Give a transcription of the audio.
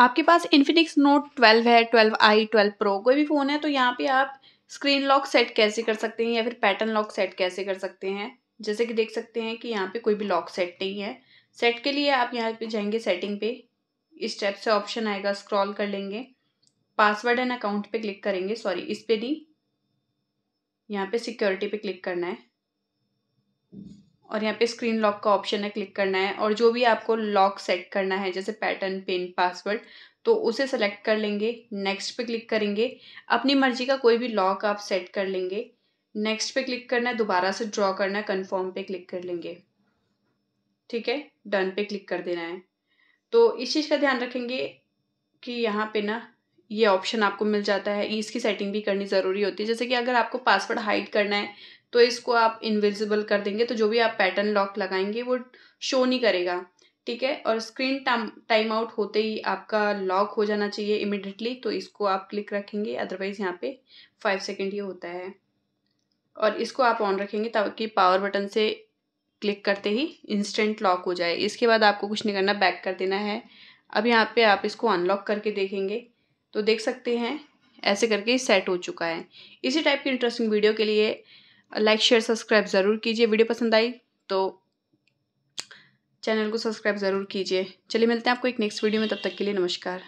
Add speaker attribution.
Speaker 1: आपके पास Infinix Note twelve है ट्वेल्व आई ट्वेल्व प्रो कोई भी फ़ोन है तो यहाँ पे आप स्क्रीन लॉक सेट कैसे कर सकते हैं या फिर पैटर्न लॉक सेट कैसे कर सकते हैं जैसे कि देख सकते हैं कि यहाँ पे कोई भी लॉक सेट नहीं है सेट के लिए आप यहाँ पे जाएंगे सेटिंग पे इस टाइप से ऑप्शन आएगा स्क्रॉल कर लेंगे पासवर्ड एंड अकाउंट पे क्लिक करेंगे सॉरी इस पर नहीं यहाँ पे सिक्योरिटी पे क्लिक करना है और यहाँ पे स्क्रीन लॉक का ऑप्शन है क्लिक करना है और जो भी आपको लॉक सेट करना है जैसे पैटर्न पिन पासवर्ड तो उसे सेलेक्ट कर लेंगे नेक्स्ट पे क्लिक करेंगे अपनी मर्जी का कोई भी लॉक आप सेट कर लेंगे नेक्स्ट पे क्लिक करना है दोबारा से ड्रॉ करना है कन्फर्म पे क्लिक कर लेंगे ठीक है डन पे क्लिक कर देना है तो इस चीज़ का ध्यान रखेंगे कि यहाँ पे ना ये ऑप्शन आपको मिल जाता है इसकी सेटिंग भी करनी ज़रूरी होती है जैसे कि अगर आपको पासवर्ड हाइड करना है तो इसको आप इनविजिबल कर देंगे तो जो भी आप पैटर्न लॉक लगाएंगे वो शो नहीं करेगा ठीक है और स्क्रीन टाइम आउट होते ही आपका लॉक हो जाना चाहिए इमिडिएटली तो इसको आप क्लिक रखेंगे अदरवाइज़ यहाँ पे फाइव सेकेंड ये होता है और इसको आप ऑन रखेंगे ताकि पावर बटन से क्लिक करते ही इंस्टेंट लॉक हो जाए इसके बाद आपको कुछ नहीं करना बैक कर देना है अब यहाँ पे आप इसको अनलॉक करके देखेंगे तो देख सकते हैं ऐसे करके सेट हो चुका है इसी टाइप की इंटरेस्टिंग वीडियो के लिए लाइक शेयर सब्सक्राइब ज़रूर कीजिए वीडियो पसंद आई तो चैनल को सब्सक्राइब ज़रूर कीजिए चलिए मिलते हैं आपको एक नेक्स्ट वीडियो में तब तक के लिए नमस्कार